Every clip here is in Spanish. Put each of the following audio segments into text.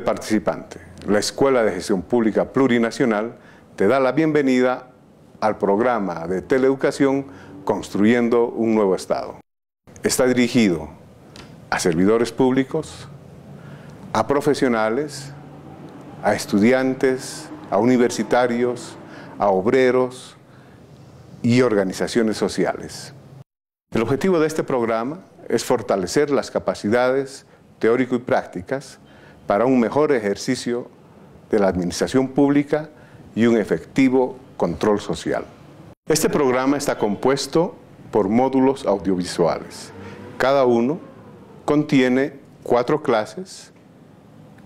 Participante, la Escuela de Gestión Pública Plurinacional, te da la bienvenida al programa de teleeducación Construyendo un Nuevo Estado. Está dirigido a servidores públicos, a profesionales, a estudiantes, a universitarios, a obreros y organizaciones sociales. El objetivo de este programa es fortalecer las capacidades teórico y prácticas para un mejor ejercicio de la administración pública y un efectivo control social. Este programa está compuesto por módulos audiovisuales. Cada uno contiene cuatro clases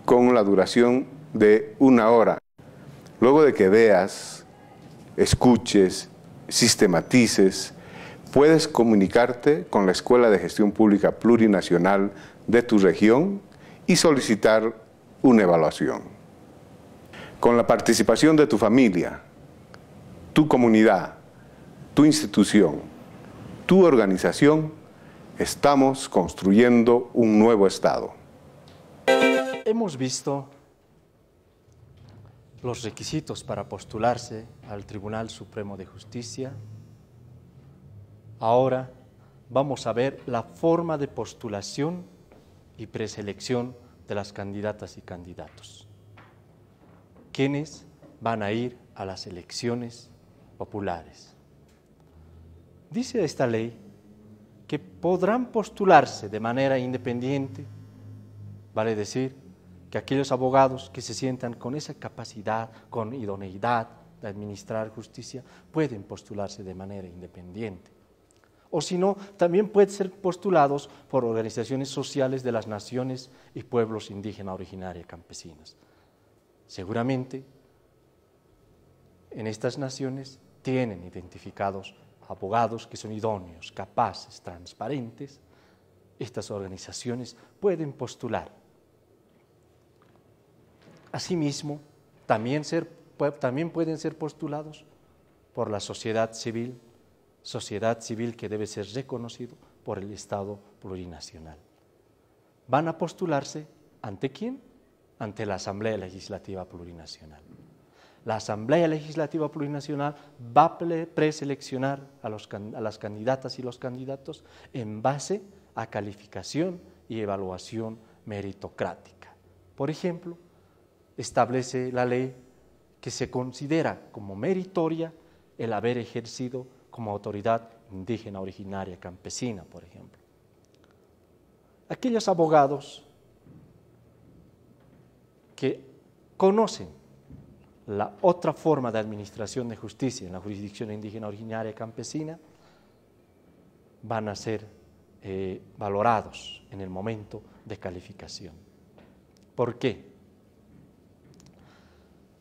con la duración de una hora. Luego de que veas, escuches, sistematices, puedes comunicarte con la Escuela de Gestión Pública Plurinacional de tu región y solicitar una evaluación. Con la participación de tu familia, tu comunidad, tu institución, tu organización, estamos construyendo un nuevo Estado. Hemos visto los requisitos para postularse al Tribunal Supremo de Justicia. Ahora vamos a ver la forma de postulación y preselección de las candidatas y candidatos. ¿Quiénes van a ir a las elecciones populares? Dice esta ley que podrán postularse de manera independiente, vale decir, que aquellos abogados que se sientan con esa capacidad, con idoneidad de administrar justicia, pueden postularse de manera independiente o si no, también pueden ser postulados por organizaciones sociales de las naciones y pueblos indígenas originarias campesinas. Seguramente en estas naciones tienen identificados abogados que son idóneos, capaces, transparentes. Estas organizaciones pueden postular. Asimismo, también, también pueden ser postulados por la sociedad civil sociedad civil que debe ser reconocido por el Estado plurinacional. Van a postularse ante quién? Ante la Asamblea Legislativa Plurinacional. La Asamblea Legislativa Plurinacional va a preseleccionar a, a las candidatas y los candidatos en base a calificación y evaluación meritocrática. Por ejemplo, establece la ley que se considera como meritoria el haber ejercido como autoridad indígena originaria campesina, por ejemplo. Aquellos abogados que conocen la otra forma de administración de justicia en la jurisdicción indígena originaria campesina van a ser eh, valorados en el momento de calificación. ¿Por qué?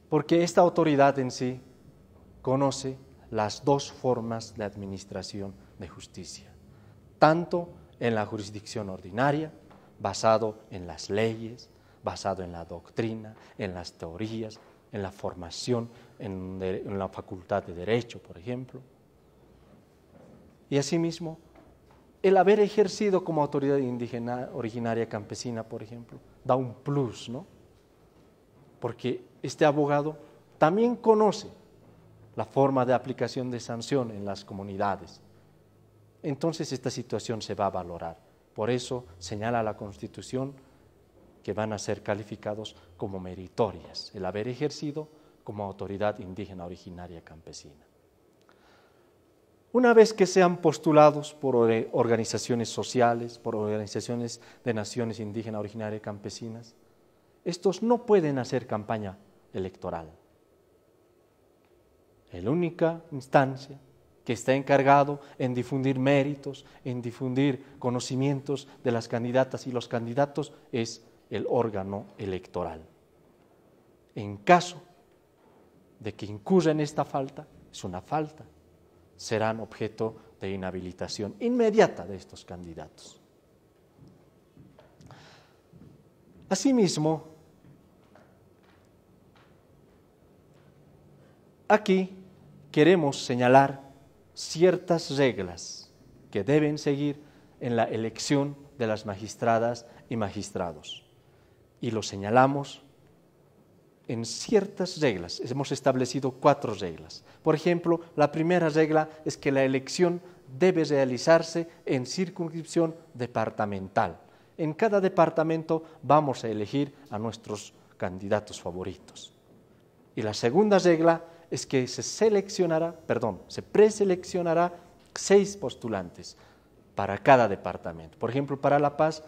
Porque esta autoridad en sí conoce las dos formas de administración de justicia, tanto en la jurisdicción ordinaria, basado en las leyes, basado en la doctrina, en las teorías, en la formación, en, la facultad de derecho, por ejemplo. Y asimismo, el haber ejercido como autoridad indígena originaria campesina, por ejemplo, da un plus, ¿no? Porque este abogado también conoce la forma de aplicación de sanción en las comunidades. Entonces esta situación se va a valorar. Por eso señala la Constitución que van a ser calificados como meritorias el haber ejercido como autoridad indígena originaria campesina. Una vez que sean postulados por organizaciones sociales, por organizaciones de naciones indígenas originarias campesinas, estos no pueden hacer campaña electoral la única instancia que está encargado en difundir méritos, en difundir conocimientos de las candidatas y los candidatos es el órgano electoral. En caso de que incurra esta falta, es una falta, serán objeto de inhabilitación inmediata de estos candidatos. Asimismo, aquí queremos señalar ciertas reglas que deben seguir en la elección de las magistradas y magistrados. Y lo señalamos en ciertas reglas. Hemos establecido cuatro reglas. Por ejemplo, la primera regla es que la elección debe realizarse en circunscripción departamental. En cada departamento vamos a elegir a nuestros candidatos favoritos. Y la segunda regla es que se seleccionará, perdón, se preseleccionará seis postulantes para cada departamento. Por ejemplo, para La Paz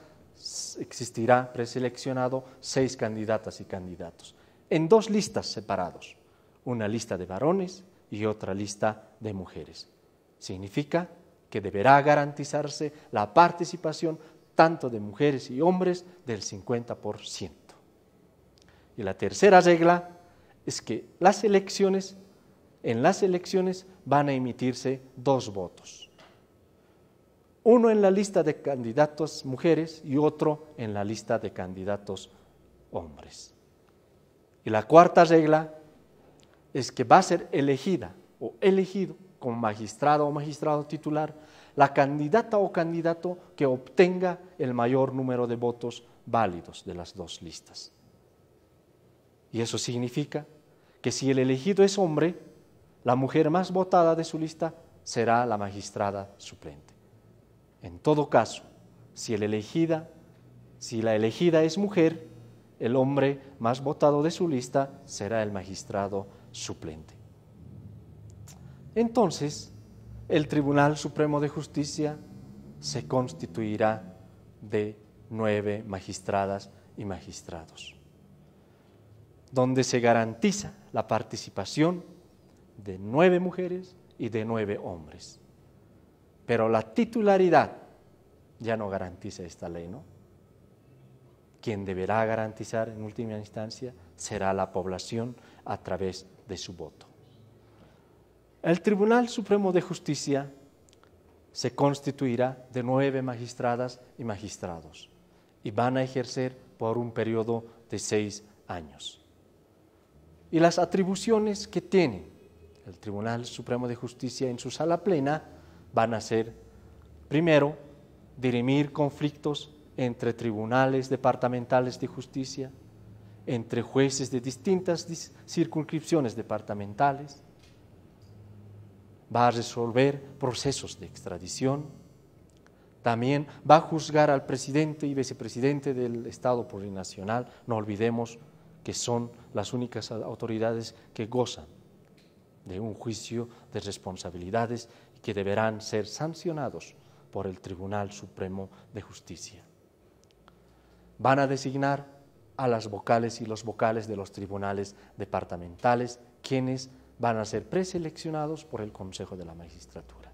existirá preseleccionado seis candidatas y candidatos en dos listas separados, una lista de varones y otra lista de mujeres. Significa que deberá garantizarse la participación tanto de mujeres y hombres del 50%. Y la tercera regla es que las elecciones, en las elecciones van a emitirse dos votos. Uno en la lista de candidatos mujeres y otro en la lista de candidatos hombres. Y la cuarta regla es que va a ser elegida o elegido como magistrado o magistrado titular la candidata o candidato que obtenga el mayor número de votos válidos de las dos listas. Y eso significa que si el elegido es hombre, la mujer más votada de su lista será la magistrada suplente. En todo caso, si, el elegida, si la elegida es mujer, el hombre más votado de su lista será el magistrado suplente. Entonces, el Tribunal Supremo de Justicia se constituirá de nueve magistradas y magistrados donde se garantiza la participación de nueve mujeres y de nueve hombres. Pero la titularidad ya no garantiza esta ley, ¿no? Quien deberá garantizar en última instancia será la población a través de su voto. El Tribunal Supremo de Justicia se constituirá de nueve magistradas y magistrados y van a ejercer por un periodo de seis años y las atribuciones que tiene el Tribunal Supremo de Justicia en su sala plena van a ser, primero, dirimir conflictos entre tribunales departamentales de justicia, entre jueces de distintas circunscripciones departamentales, va a resolver procesos de extradición, también va a juzgar al presidente y vicepresidente del Estado plurinacional, no olvidemos que son las únicas autoridades que gozan de un juicio de responsabilidades y que deberán ser sancionados por el Tribunal Supremo de Justicia. Van a designar a las vocales y los vocales de los tribunales departamentales, quienes van a ser preseleccionados por el Consejo de la Magistratura.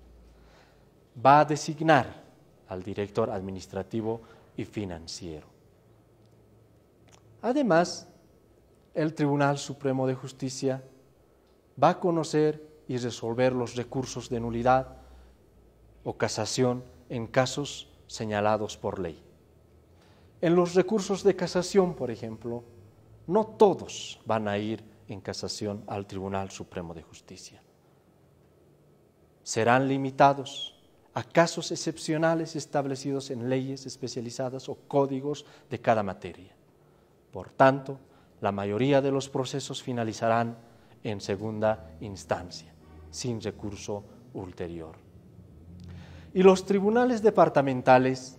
Va a designar al director administrativo y financiero. Además, el Tribunal Supremo de Justicia va a conocer y resolver los recursos de nulidad o casación en casos señalados por ley. En los recursos de casación, por ejemplo, no todos van a ir en casación al Tribunal Supremo de Justicia. Serán limitados a casos excepcionales establecidos en leyes especializadas o códigos de cada materia. Por tanto, la mayoría de los procesos finalizarán en segunda instancia, sin recurso ulterior. Y los tribunales departamentales,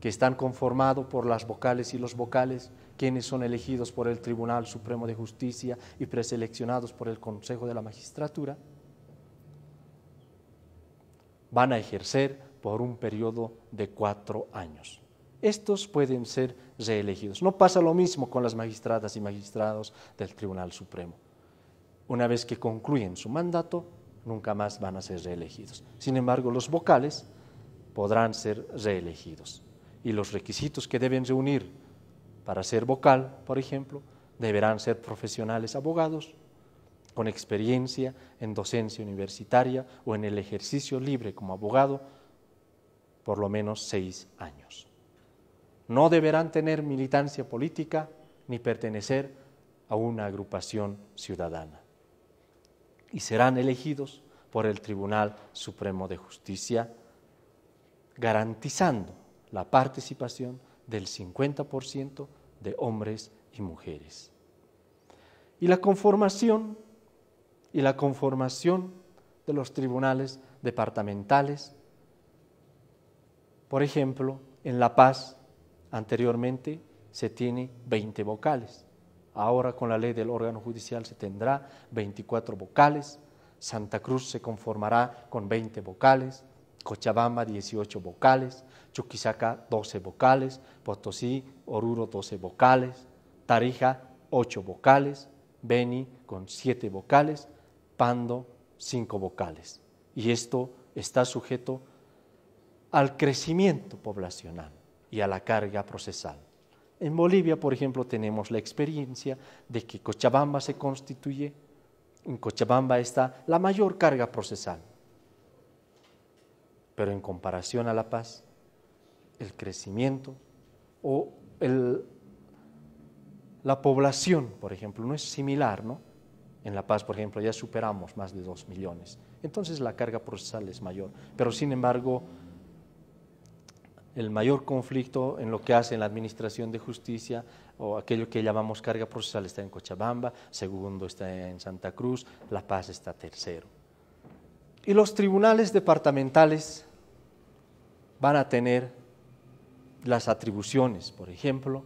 que están conformados por las vocales y los vocales, quienes son elegidos por el Tribunal Supremo de Justicia y preseleccionados por el Consejo de la Magistratura, van a ejercer por un periodo de cuatro años estos pueden ser reelegidos. No pasa lo mismo con las magistradas y magistrados del Tribunal Supremo. Una vez que concluyen su mandato, nunca más van a ser reelegidos. Sin embargo, los vocales podrán ser reelegidos. Y los requisitos que deben reunir para ser vocal, por ejemplo, deberán ser profesionales abogados con experiencia en docencia universitaria o en el ejercicio libre como abogado por lo menos seis años no deberán tener militancia política ni pertenecer a una agrupación ciudadana. Y serán elegidos por el Tribunal Supremo de Justicia, garantizando la participación del 50% de hombres y mujeres. Y la conformación y la conformación de los tribunales departamentales, por ejemplo, en La Paz Anteriormente se tiene 20 vocales. Ahora con la ley del órgano judicial se tendrá 24 vocales. Santa Cruz se conformará con 20 vocales. Cochabamba 18 vocales. Chuquisaca 12 vocales. Potosí, Oruro 12 vocales. Tarija 8 vocales. Beni con 7 vocales. Pando 5 vocales. Y esto está sujeto al crecimiento poblacional y a la carga procesal. En Bolivia, por ejemplo, tenemos la experiencia de que Cochabamba se constituye, en Cochabamba está la mayor carga procesal. Pero en comparación a La Paz, el crecimiento o el, la población, por ejemplo, no es similar, ¿no? En La Paz, por ejemplo, ya superamos más de 2 millones. Entonces la carga procesal es mayor. Pero sin embargo, el mayor conflicto en lo que hace en la Administración de Justicia o aquello que llamamos carga procesal está en Cochabamba, segundo está en Santa Cruz, La Paz está tercero. Y los tribunales departamentales van a tener las atribuciones, por ejemplo,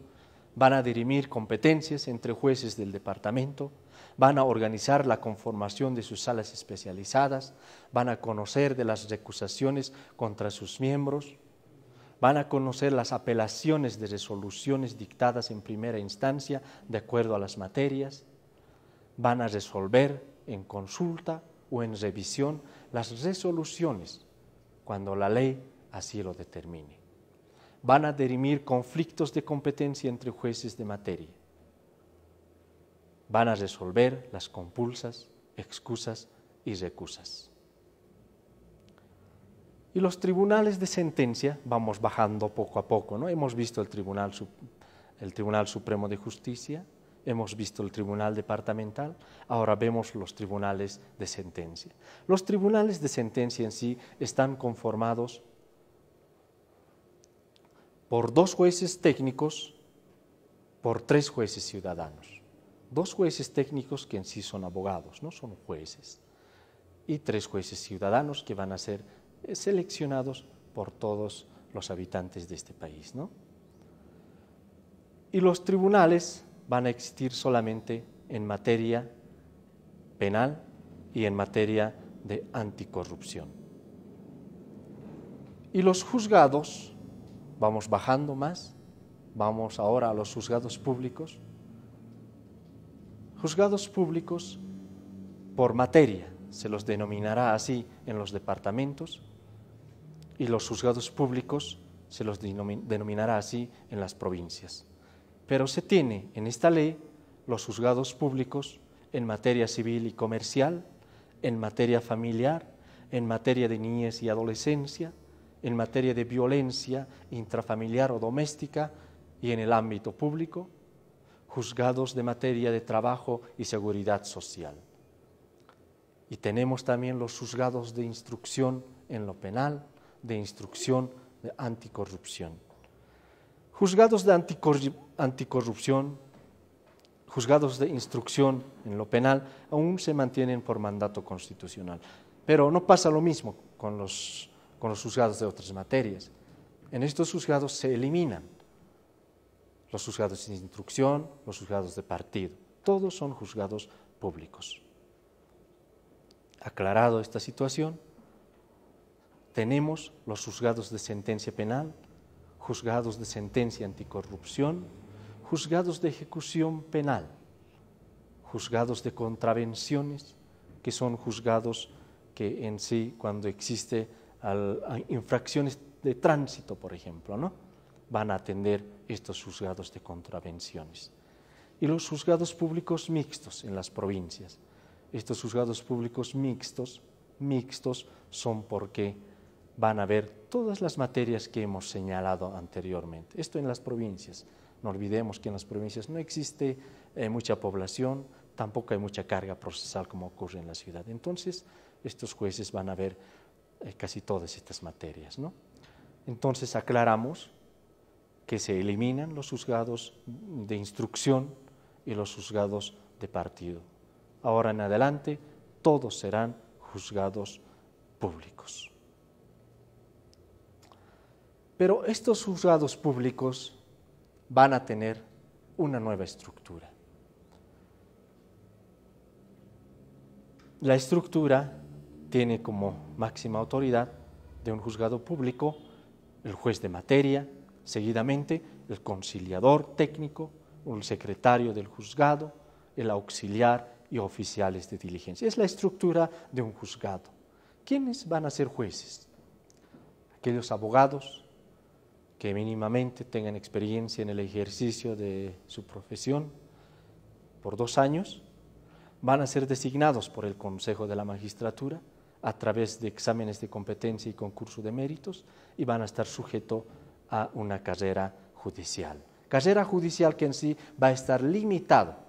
van a dirimir competencias entre jueces del departamento, van a organizar la conformación de sus salas especializadas, van a conocer de las recusaciones contra sus miembros, van a conocer las apelaciones de resoluciones dictadas en primera instancia de acuerdo a las materias, van a resolver en consulta o en revisión las resoluciones cuando la ley así lo determine. Van a derimir conflictos de competencia entre jueces de materia. Van a resolver las compulsas, excusas y recusas. Y los tribunales de sentencia vamos bajando poco a poco. ¿no? Hemos visto el tribunal, el tribunal Supremo de Justicia, hemos visto el Tribunal Departamental, ahora vemos los tribunales de sentencia. Los tribunales de sentencia en sí están conformados por dos jueces técnicos, por tres jueces ciudadanos. Dos jueces técnicos que en sí son abogados, no son jueces, y tres jueces ciudadanos que van a ser seleccionados por todos los habitantes de este país. ¿no? Y los tribunales van a existir solamente en materia penal y en materia de anticorrupción. Y los juzgados, vamos bajando más, vamos ahora a los juzgados públicos, juzgados públicos por materia se los denominará así en los departamentos, y los juzgados públicos se los denominará así en las provincias. Pero se tiene en esta ley los juzgados públicos en materia civil y comercial, en materia familiar, en materia de niñez y adolescencia, en materia de violencia intrafamiliar o doméstica y en el ámbito público, juzgados de materia de trabajo y seguridad social. Y tenemos también los juzgados de instrucción en lo penal, de instrucción de anticorrupción. Juzgados de anticorrupción, juzgados de instrucción en lo penal, aún se mantienen por mandato constitucional. Pero no pasa lo mismo con los, con los juzgados de otras materias. En estos juzgados se eliminan los juzgados de instrucción, los juzgados de partido. Todos son juzgados públicos. Aclarado esta situación, tenemos los juzgados de sentencia penal, juzgados de sentencia anticorrupción, juzgados de ejecución penal, juzgados de contravenciones, que son juzgados que en sí, cuando existe infracciones de tránsito, por ejemplo, ¿no? van a atender estos juzgados de contravenciones. Y los juzgados públicos mixtos en las provincias, estos juzgados públicos mixtos, mixtos son porque van a ver todas las materias que hemos señalado anteriormente. Esto en las provincias. No olvidemos que en las provincias no existe eh, mucha población, tampoco hay mucha carga procesal como ocurre en la ciudad. Entonces, estos jueces van a ver eh, casi todas estas materias. Entonces, aclaramos que se eliminan los juzgados de instrucción y los juzgados de partido ahora en adelante, todos serán juzgados públicos. Pero estos juzgados públicos van a tener una nueva estructura. La estructura tiene como máxima autoridad de un juzgado público el juez de materia, seguidamente el conciliador técnico, el secretario del juzgado, el auxiliar y oficiales de diligencia. Es la estructura de un juzgado. ¿Quiénes van a ser jueces? Aquellos abogados que mínimamente tengan experiencia en el ejercicio de su profesión por dos años, van a ser designados por el Consejo de la Magistratura a través de exámenes de competencia y concurso de méritos y van a estar sujetos a una carrera judicial. Carrera judicial que en sí va a estar limitada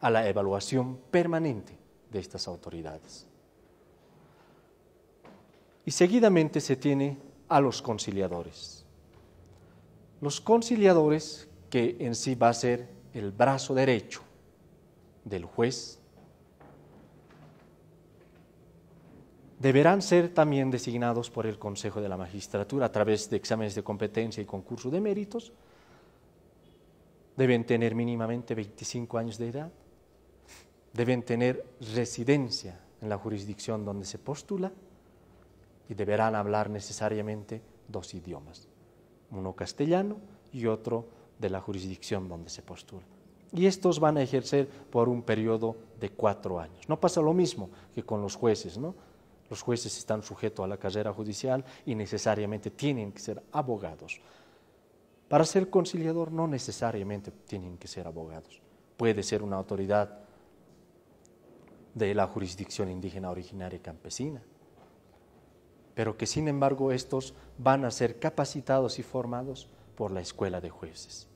a la evaluación permanente de estas autoridades. Y seguidamente se tiene a los conciliadores. Los conciliadores, que en sí va a ser el brazo derecho del juez, deberán ser también designados por el Consejo de la Magistratura a través de exámenes de competencia y concurso de méritos. Deben tener mínimamente 25 años de edad deben tener residencia en la jurisdicción donde se postula y deberán hablar necesariamente dos idiomas, uno castellano y otro de la jurisdicción donde se postula. Y estos van a ejercer por un periodo de cuatro años. No pasa lo mismo que con los jueces, ¿no? Los jueces están sujetos a la carrera judicial y necesariamente tienen que ser abogados. Para ser conciliador no necesariamente tienen que ser abogados. Puede ser una autoridad de la jurisdicción indígena originaria y campesina, pero que sin embargo estos van a ser capacitados y formados por la escuela de jueces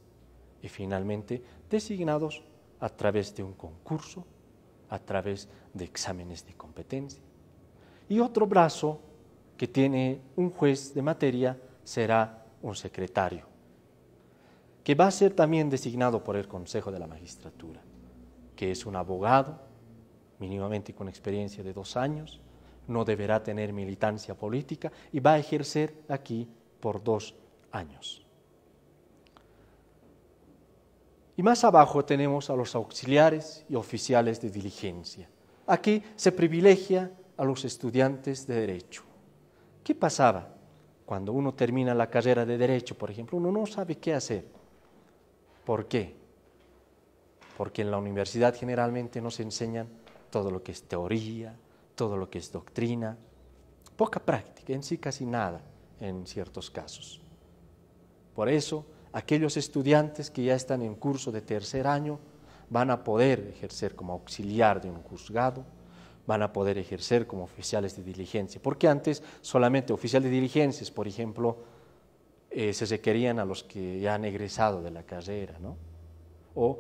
y finalmente designados a través de un concurso, a través de exámenes de competencia. Y otro brazo que tiene un juez de materia será un secretario, que va a ser también designado por el Consejo de la Magistratura, que es un abogado mínimamente con experiencia de dos años, no deberá tener militancia política y va a ejercer aquí por dos años. Y más abajo tenemos a los auxiliares y oficiales de diligencia. Aquí se privilegia a los estudiantes de derecho. ¿Qué pasaba cuando uno termina la carrera de derecho, por ejemplo? Uno no sabe qué hacer. ¿Por qué? Porque en la universidad generalmente no se enseñan todo lo que es teoría, todo lo que es doctrina, poca práctica, en sí casi nada en ciertos casos. Por eso, aquellos estudiantes que ya están en curso de tercer año van a poder ejercer como auxiliar de un juzgado, van a poder ejercer como oficiales de diligencia, porque antes solamente oficial de diligencias, por ejemplo, eh, se requerían a los que ya han egresado de la carrera, o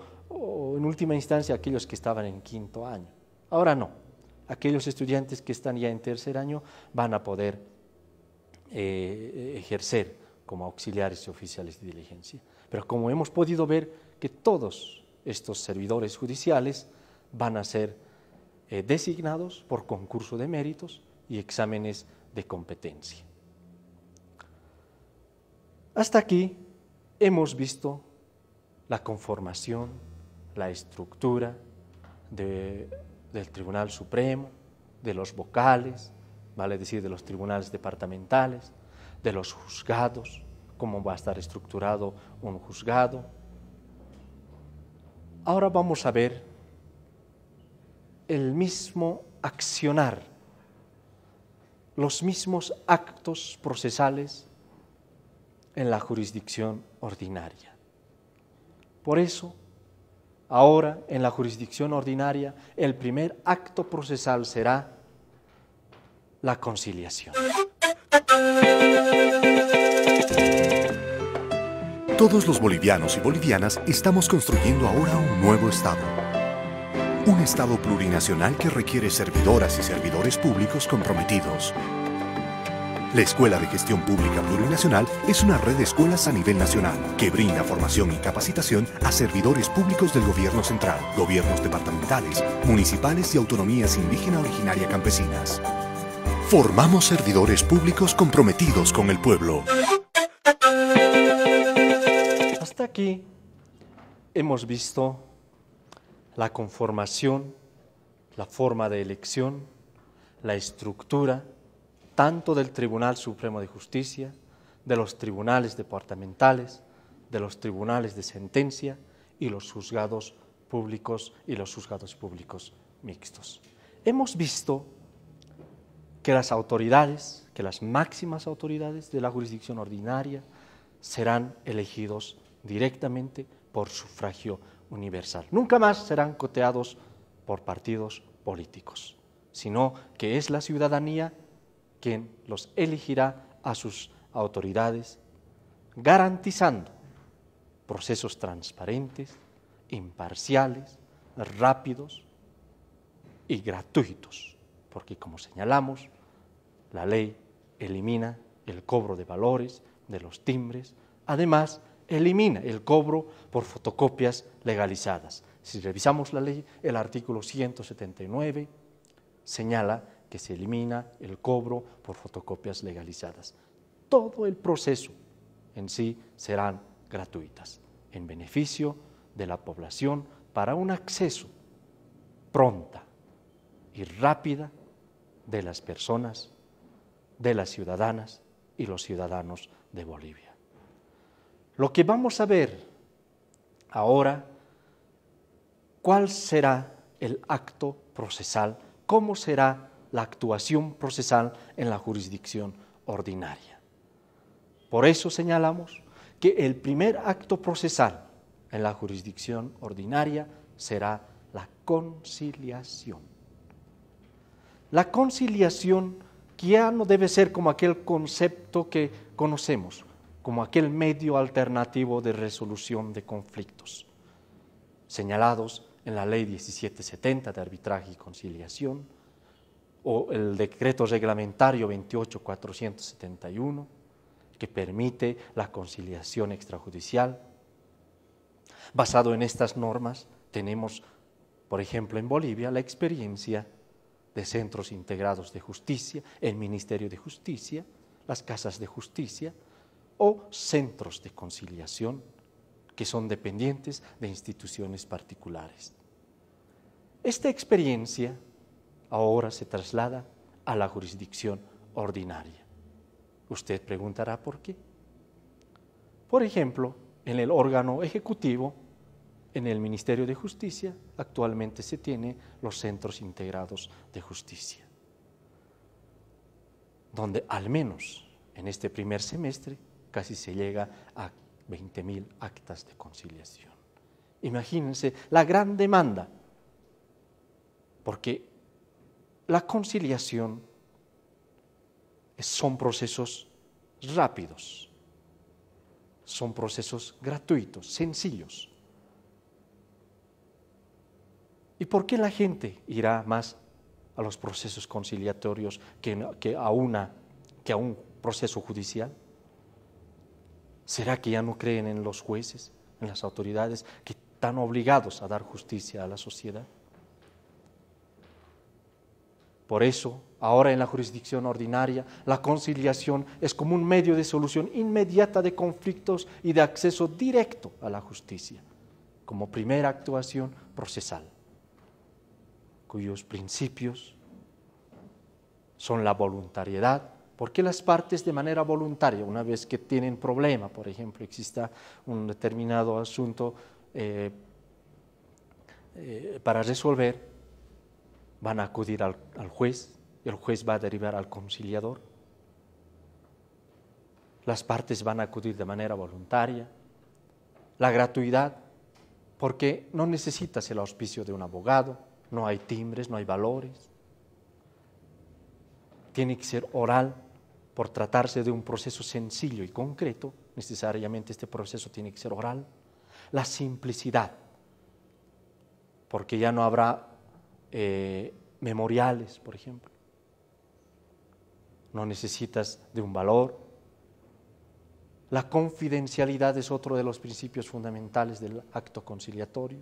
en última instancia aquellos que estaban en quinto año. Ahora no. Aquellos estudiantes que están ya en tercer año van a poder eh, ejercer como auxiliares y oficiales de diligencia. Pero como hemos podido ver que todos estos servidores judiciales van a ser eh, designados por concurso de méritos y exámenes de competencia. Hasta aquí hemos visto la conformación, la estructura de del Tribunal Supremo, de los vocales, vale decir, de los tribunales departamentales, de los juzgados, cómo va a estar estructurado un juzgado. Ahora vamos a ver el mismo accionar, los mismos actos procesales en la jurisdicción ordinaria. Por eso, Ahora, en la jurisdicción ordinaria, el primer acto procesal será la conciliación. Todos los bolivianos y bolivianas estamos construyendo ahora un nuevo Estado. Un Estado plurinacional que requiere servidoras y servidores públicos comprometidos la Escuela de Gestión Pública Plurinacional es una red de escuelas a nivel nacional que brinda formación y capacitación a servidores públicos del gobierno central, gobiernos departamentales, municipales y autonomías indígena originaria campesinas. Formamos servidores públicos comprometidos con el pueblo. Hasta aquí hemos visto la conformación, la forma de elección, la estructura, tanto del Tribunal Supremo de Justicia, de los tribunales departamentales, de los tribunales de sentencia y los juzgados públicos y los juzgados públicos mixtos. Hemos visto que las autoridades, que las máximas autoridades de la jurisdicción ordinaria serán elegidos directamente por sufragio universal. Nunca más serán coteados por partidos políticos, sino que es la ciudadanía quien los elegirá a sus autoridades, garantizando procesos transparentes, imparciales, rápidos y gratuitos, porque como señalamos, la ley elimina el cobro de valores, de los timbres, además elimina el cobro por fotocopias legalizadas. Si revisamos la ley, el artículo 179 señala que se elimina el cobro por fotocopias legalizadas. Todo el proceso en sí serán gratuitas, en beneficio de la población para un acceso pronta y rápida de las personas, de las ciudadanas y los ciudadanos de Bolivia. Lo que vamos a ver ahora, cuál será el acto procesal, cómo será la actuación procesal en la jurisdicción ordinaria. Por eso señalamos que el primer acto procesal en la jurisdicción ordinaria será la conciliación. La conciliación ya no debe ser como aquel concepto que conocemos, como aquel medio alternativo de resolución de conflictos, señalados en la Ley 1770 de Arbitraje y Conciliación, o el decreto reglamentario 28471, que permite la conciliación extrajudicial. Basado en estas normas, tenemos, por ejemplo, en Bolivia, la experiencia de centros integrados de justicia, el Ministerio de Justicia, las casas de justicia o centros de conciliación que son dependientes de instituciones particulares. Esta experiencia ahora se traslada a la jurisdicción ordinaria. Usted preguntará por qué. Por ejemplo, en el órgano ejecutivo, en el Ministerio de Justicia, actualmente se tienen los centros integrados de justicia, donde al menos en este primer semestre casi se llega a 20.000 actas de conciliación. Imagínense la gran demanda, porque la conciliación son procesos rápidos, son procesos gratuitos, sencillos. ¿Y por qué la gente irá más a los procesos conciliatorios que, que, a, una, que a un proceso judicial? ¿Será que ya no creen en los jueces, en las autoridades que están obligados a dar justicia a la sociedad? Por eso, ahora en la jurisdicción ordinaria, la conciliación es como un medio de solución inmediata de conflictos y de acceso directo a la justicia, como primera actuación procesal, cuyos principios son la voluntariedad, porque las partes de manera voluntaria, una vez que tienen problema, por ejemplo, exista un determinado asunto eh, eh, para resolver, van a acudir al, juez el juez va a derivar al conciliador. Las partes van a acudir de manera voluntaria. La gratuidad, porque no necesitas el auspicio de un abogado, no hay timbres, no hay valores. Tiene que ser oral por tratarse de un proceso sencillo y concreto, necesariamente este proceso tiene que ser oral, la simplicidad, porque ya no habrá eh, memoriales, por ejemplo. No necesitas de un valor. La confidencialidad es otro de los principios fundamentales del acto conciliatorio,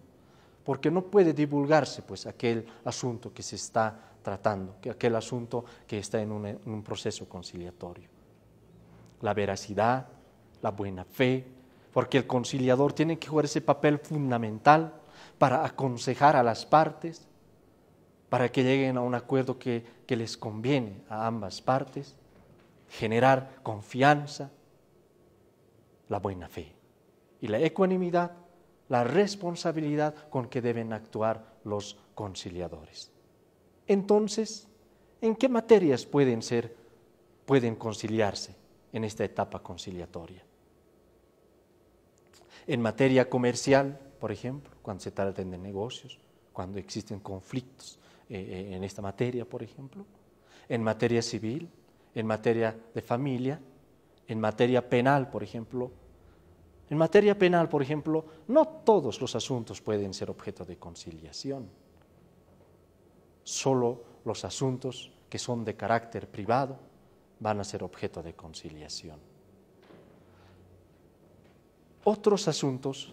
porque no puede divulgarse pues aquel asunto que se está tratando, que aquel asunto que está en un proceso conciliatorio. La veracidad, la buena fe, porque el conciliador tiene que jugar ese papel fundamental para aconsejar a las partes, para que lleguen a un acuerdo que, les conviene a ambas partes, generar confianza, la buena fe y la ecuanimidad, la responsabilidad con que deben actuar los conciliadores. Entonces, ¿en qué materias pueden ser, pueden conciliarse en esta etapa conciliatoria? En materia comercial, por ejemplo, cuando se trata de negocios, cuando existen conflictos, eh, eh, en esta materia, por ejemplo, en materia civil, en materia de familia, en materia penal, por ejemplo. En materia penal, por ejemplo, no todos los asuntos pueden ser objeto de conciliación, solo los asuntos que son de carácter privado van a ser objeto de conciliación. Otros asuntos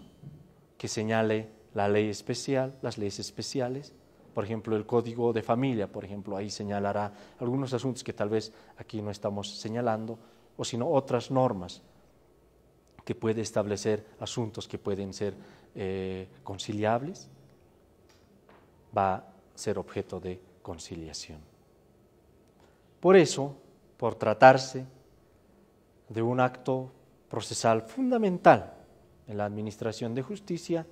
que señale la ley especial, las leyes especiales, por ejemplo, el código de familia, por ejemplo, ahí señalará algunos asuntos que tal vez aquí no estamos señalando, o sino otras normas que puede establecer asuntos que pueden ser eh, conciliables, va a ser objeto de conciliación. Por eso, por tratarse de un acto procesal fundamental en la administración de justicia,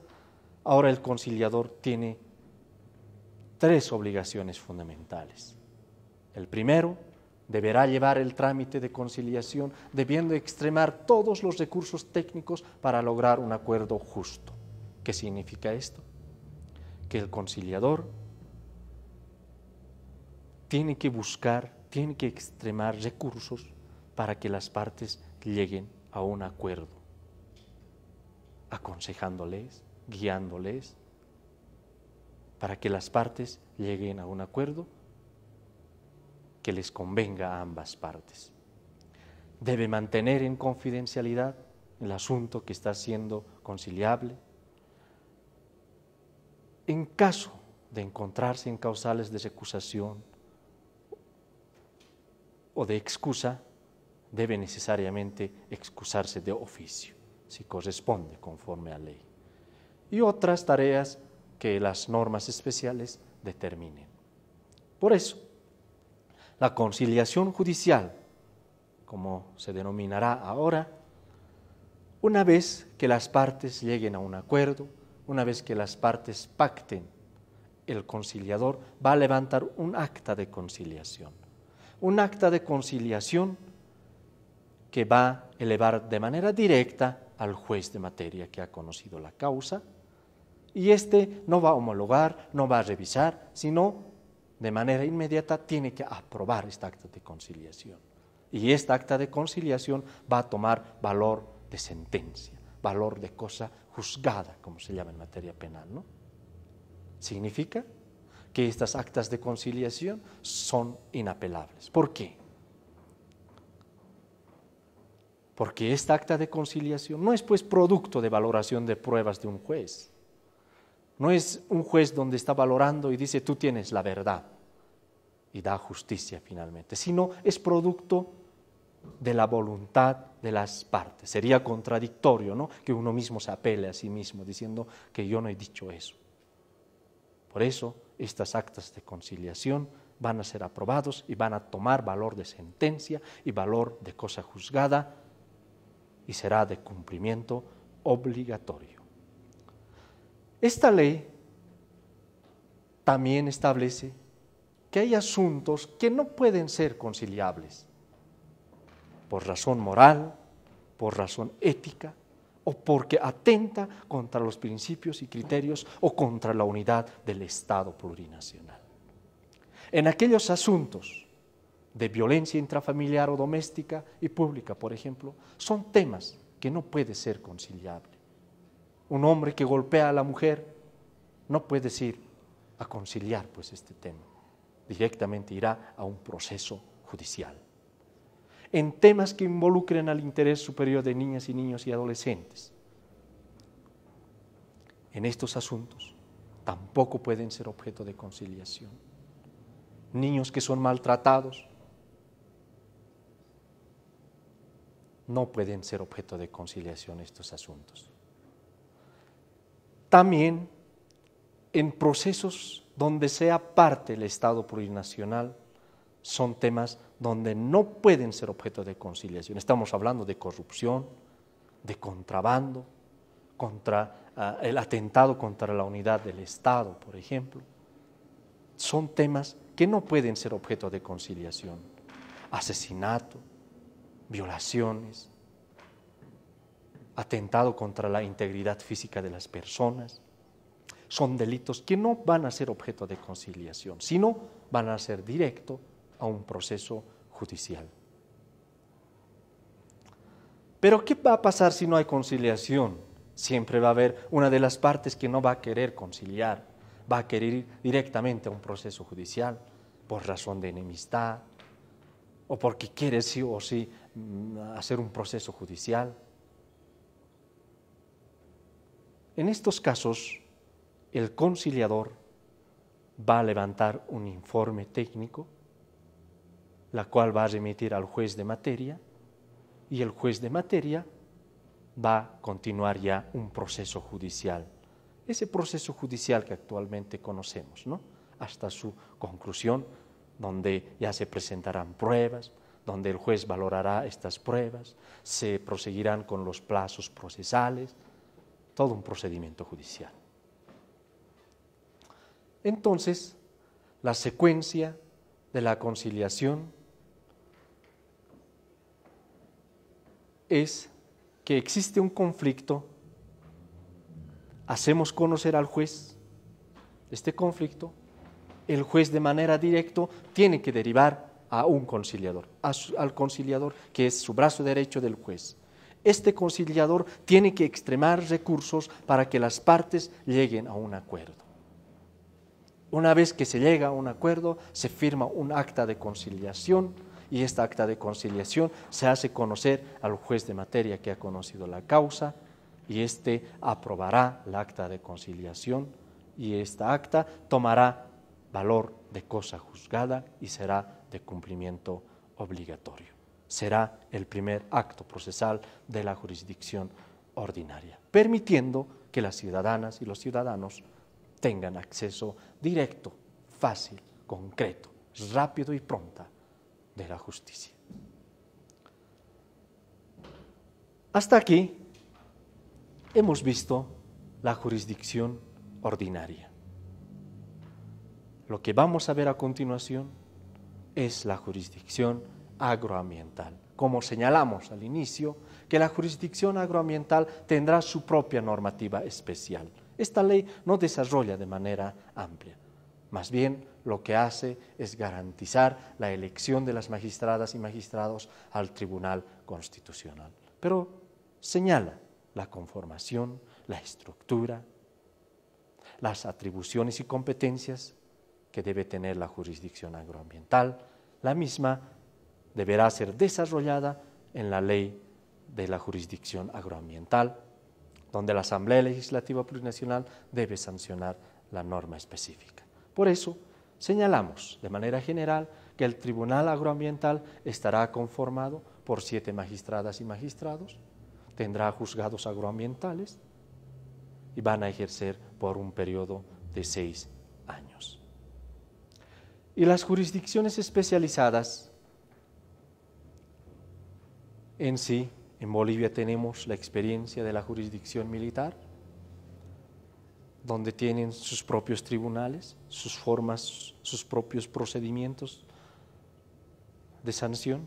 ahora el conciliador tiene tres obligaciones fundamentales. El primero, deberá llevar el trámite de conciliación debiendo extremar todos los recursos técnicos para lograr un acuerdo justo. ¿Qué significa esto? Que el conciliador tiene que buscar, tiene que extremar recursos para que las partes lleguen a un acuerdo, aconsejándoles, guiándoles, para que las partes lleguen a un acuerdo que les convenga a ambas partes. Debe mantener en confidencialidad el asunto que está siendo conciliable. En caso de encontrarse en causales de recusación o de excusa, debe necesariamente excusarse de oficio, si corresponde conforme a ley. Y otras tareas que las normas especiales determinen. Por eso, la conciliación judicial, como se denominará ahora, una vez que las partes lleguen a un acuerdo, una vez que las partes pacten, el conciliador va a levantar un acta de conciliación. Un acta de conciliación que va a elevar de manera directa al juez de materia que ha conocido la causa y este no va a homologar, no va a revisar, sino de manera inmediata tiene que aprobar este acta de conciliación. Y este acta de conciliación va a tomar valor de sentencia, valor de cosa juzgada, como se llama en materia penal. ¿no? Significa que estas actas de conciliación son inapelables. ¿Por qué? Porque esta acta de conciliación no es pues producto de valoración de pruebas de un juez no es un juez donde está valorando y dice, tú tienes la verdad y da justicia finalmente, sino es producto de la voluntad de las partes. Sería contradictorio ¿no? que uno mismo se apele a sí mismo diciendo que yo no he dicho eso. Por eso estas actas de conciliación van a ser aprobados y van a tomar valor de sentencia y valor de cosa juzgada y será de cumplimiento obligatorio. Esta ley también establece que hay asuntos que no pueden ser conciliables por razón moral, por razón ética o porque atenta contra los principios y criterios o contra la unidad del Estado plurinacional. En aquellos asuntos de violencia intrafamiliar o doméstica y pública, por ejemplo, son temas que no pueden ser conciliables un hombre que golpea a la mujer, no puede ir a conciliar pues este tema. Directamente irá a un proceso judicial. En temas que involucren al interés superior de niñas y niños y adolescentes. En estos asuntos tampoco pueden ser objeto de conciliación. Niños que son maltratados no pueden ser objeto de conciliación estos asuntos también en procesos donde sea parte el Estado plurinacional, son temas donde no pueden ser objeto de conciliación. Estamos hablando de corrupción, de contrabando, contra ah, el atentado contra la unidad del Estado, por ejemplo. Son temas que no pueden ser objeto de conciliación. Asesinato, violaciones, atentado contra la integridad física de las personas. Son delitos que no van a ser objeto de conciliación, sino van a ser directo a un proceso judicial. Pero ¿qué va a pasar si no hay conciliación? Siempre va a haber una de las partes que no va a querer conciliar, va a querer ir directamente a un proceso judicial por razón de enemistad o porque quiere sí o sí mm, hacer un proceso judicial En estos casos, el conciliador va a levantar un informe técnico, la cual va a remitir al juez de materia, y el juez de materia va a continuar ya un proceso judicial. Ese proceso judicial que actualmente conocemos, ¿no? Hasta su conclusión, donde ya se presentarán pruebas, donde el juez valorará estas pruebas, se proseguirán con los plazos procesales, todo un procedimiento judicial. Entonces, la secuencia de la conciliación es que existe un conflicto, hacemos conocer al juez este conflicto, el juez de manera directa tiene que derivar a un conciliador, al conciliador que es su brazo derecho del juez este conciliador tiene que extremar recursos para que las partes lleguen a un acuerdo. Una vez que se llega a un acuerdo, se firma un acta de conciliación y esta acta de conciliación se hace conocer al juez de materia que ha conocido la causa y éste aprobará el acta de conciliación y esta acta tomará valor de cosa juzgada y será de cumplimiento obligatorio será el primer acto procesal de la jurisdicción ordinaria, permitiendo que las ciudadanas y los ciudadanos tengan acceso directo, fácil, concreto, rápido y pronta de la justicia. Hasta aquí hemos visto la jurisdicción ordinaria. Lo que vamos a ver a continuación es la jurisdicción agroambiental. Como señalamos al inicio, que la jurisdicción agroambiental tendrá su propia normativa especial. Esta ley no desarrolla de manera amplia. Más bien, lo que hace es garantizar la elección de las magistradas y magistrados al Tribunal Constitucional. Pero señala la conformación, la estructura, las atribuciones y competencias que debe tener la jurisdicción agroambiental. La misma deberá ser desarrollada en la ley de la jurisdicción agroambiental, donde la Asamblea Legislativa Plurinacional debe sancionar la norma específica. Por eso, señalamos de manera general que el Tribunal Agroambiental estará conformado por siete magistradas y magistrados, tendrá juzgados agroambientales y van a ejercer por un periodo de seis años. Y las jurisdicciones especializadas en sí, en Bolivia tenemos la experiencia de la jurisdicción militar, donde tienen sus propios tribunales, sus formas, sus propios procedimientos de sanción.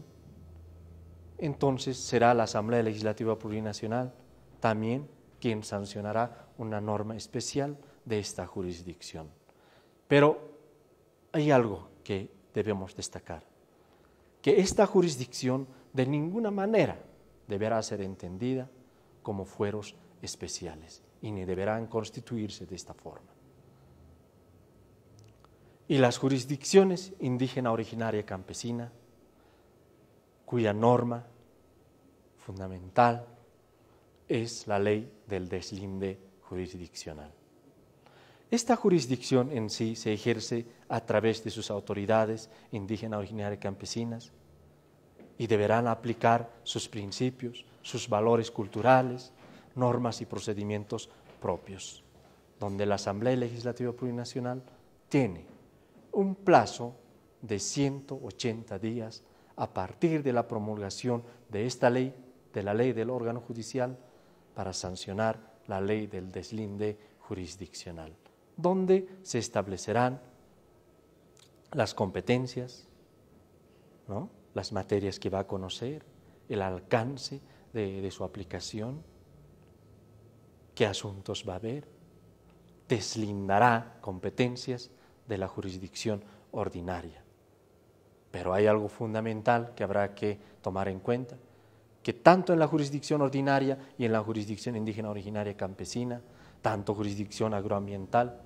Entonces será la Asamblea Legislativa Plurinacional también quien sancionará una norma especial de esta jurisdicción. Pero hay algo que debemos destacar, que esta jurisdicción de ninguna manera deberá ser entendida como fueros especiales y ni deberán constituirse de esta forma. Y las jurisdicciones indígena originaria campesina, cuya norma fundamental es la ley del deslinde jurisdiccional. Esta jurisdicción en sí se ejerce a través de sus autoridades indígena originaria campesinas, y deberán aplicar sus principios, sus valores culturales, normas y procedimientos propios, donde la Asamblea Legislativa Plurinacional tiene un plazo de 180 días a partir de la promulgación de esta ley, de la ley del órgano judicial, para sancionar la ley del deslinde jurisdiccional, donde se establecerán las competencias, ¿no? las materias que va a conocer, el alcance de, su aplicación, qué asuntos va a ver. Deslindará competencias de la jurisdicción ordinaria. Pero hay algo fundamental que habrá que tomar en cuenta, que tanto en la jurisdicción ordinaria y en la jurisdicción indígena originaria campesina, tanto jurisdicción agroambiental,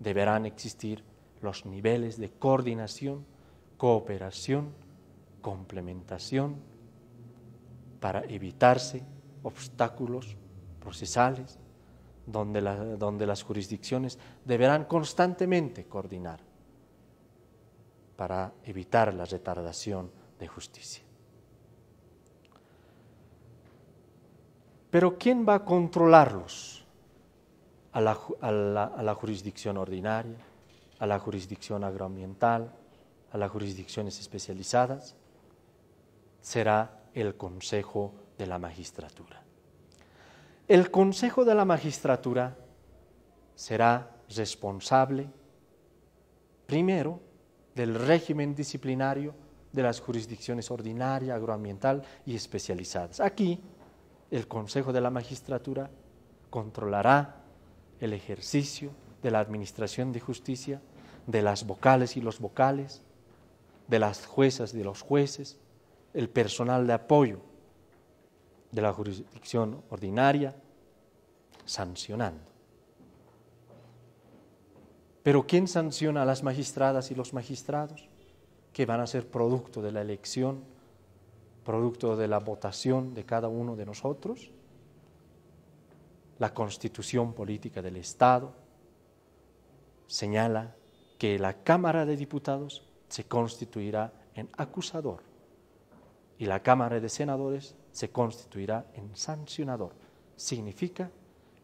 deberán existir los niveles de coordinación, cooperación, complementación para evitarse obstáculos procesales donde, donde las jurisdicciones deberán constantemente coordinar para evitar la retardación de justicia. Pero ¿quién va a controlarlos? a la, jurisdicción ordinaria, a la jurisdicción agroambiental, a las jurisdicciones especializadas será el Consejo de la Magistratura. El Consejo de la Magistratura será responsable, primero, del régimen disciplinario de las jurisdicciones ordinaria, agroambiental y especializadas. Aquí, el Consejo de la Magistratura controlará el ejercicio de la Administración de Justicia, de las vocales y los vocales, de las juezas y los jueces, el personal de apoyo de la jurisdicción ordinaria, sancionando. Pero ¿quién sanciona a las magistradas y los magistrados? Que van a ser producto de la elección, producto de la votación de cada uno de nosotros. La constitución política del Estado señala que la Cámara de Diputados se constituirá en acusador y la Cámara de Senadores se constituirá en sancionador. Significa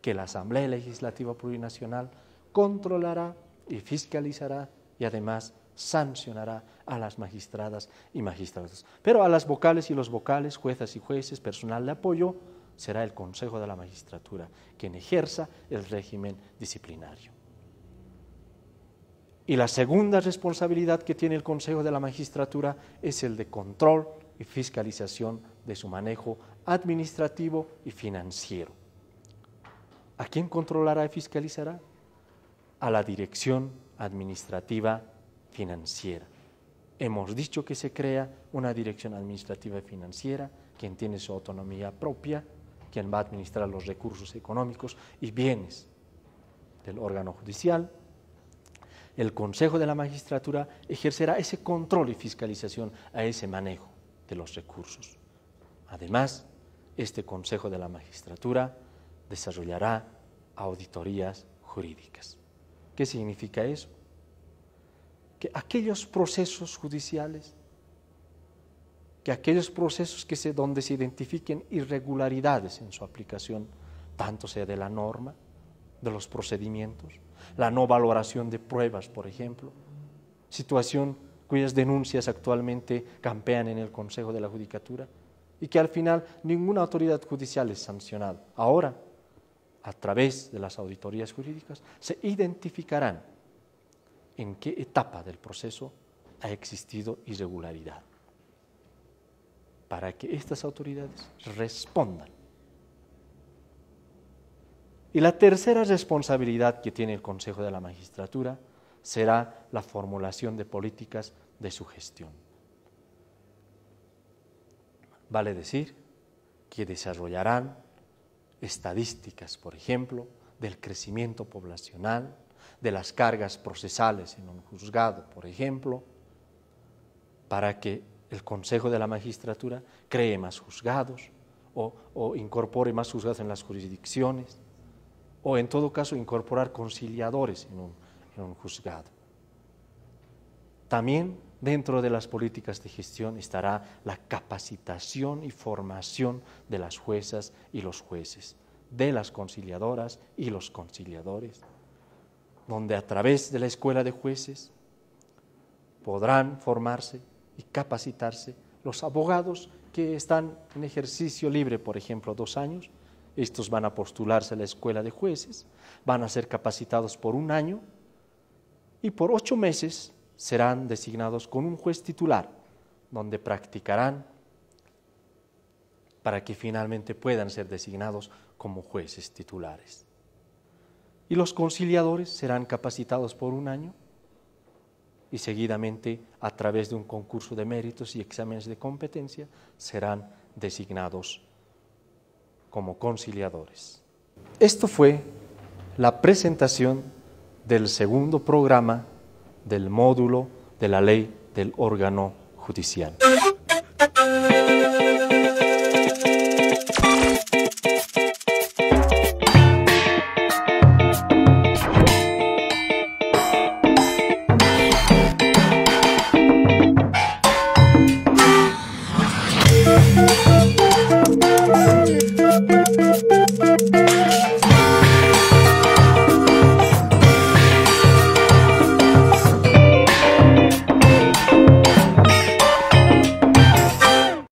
que la Asamblea Legislativa Plurinacional controlará y fiscalizará y además sancionará a las magistradas y magistrados. Pero a las vocales y los vocales, juezas y jueces, personal de apoyo, será el Consejo de la Magistratura quien ejerza el régimen disciplinario. Y la segunda responsabilidad que tiene el Consejo de la Magistratura es el de control y fiscalización de su manejo administrativo y financiero. ¿A quién controlará y fiscalizará? A la Dirección Administrativa Financiera. Hemos dicho que se crea una Dirección Administrativa Financiera, quien tiene su autonomía propia, quien va a administrar los recursos económicos y bienes del órgano judicial, el Consejo de la Magistratura ejercerá ese control y fiscalización a ese manejo los recursos. Además, este Consejo de la Magistratura desarrollará auditorías jurídicas. ¿Qué significa eso? Que aquellos procesos judiciales, que aquellos procesos que se, donde se identifiquen irregularidades en su aplicación, tanto sea de la norma, de los procedimientos, la no valoración de pruebas, por ejemplo, situación cuyas denuncias actualmente campean en el Consejo de la Judicatura y que al final ninguna autoridad judicial es sancionada. Ahora, a través de las auditorías jurídicas, se identificarán en qué etapa del proceso ha existido irregularidad, para que estas autoridades respondan. Y la tercera responsabilidad que tiene el Consejo de la Magistratura será la formulación de políticas de su gestión. Vale decir que desarrollarán estadísticas, por ejemplo, del crecimiento poblacional, de las cargas procesales en un juzgado, por ejemplo, para que el Consejo de la Magistratura cree más juzgados o, incorpore más juzgados en las jurisdicciones, o en todo caso incorporar conciliadores en un, en un juzgado. También Dentro de las políticas de gestión estará la capacitación y formación de las juezas y los jueces, de las conciliadoras y los conciliadores, donde a través de la escuela de jueces podrán formarse y capacitarse los abogados que están en ejercicio libre, por ejemplo, dos años, estos van a postularse a la escuela de jueces, van a ser capacitados por un año y por ocho meses serán designados con un juez titular, donde practicarán para que finalmente puedan ser designados como jueces titulares. Y los conciliadores serán capacitados por un año y seguidamente a través de un concurso de méritos y exámenes de competencia serán designados como conciliadores. Esto fue la presentación del segundo programa del módulo de la ley del órgano judicial.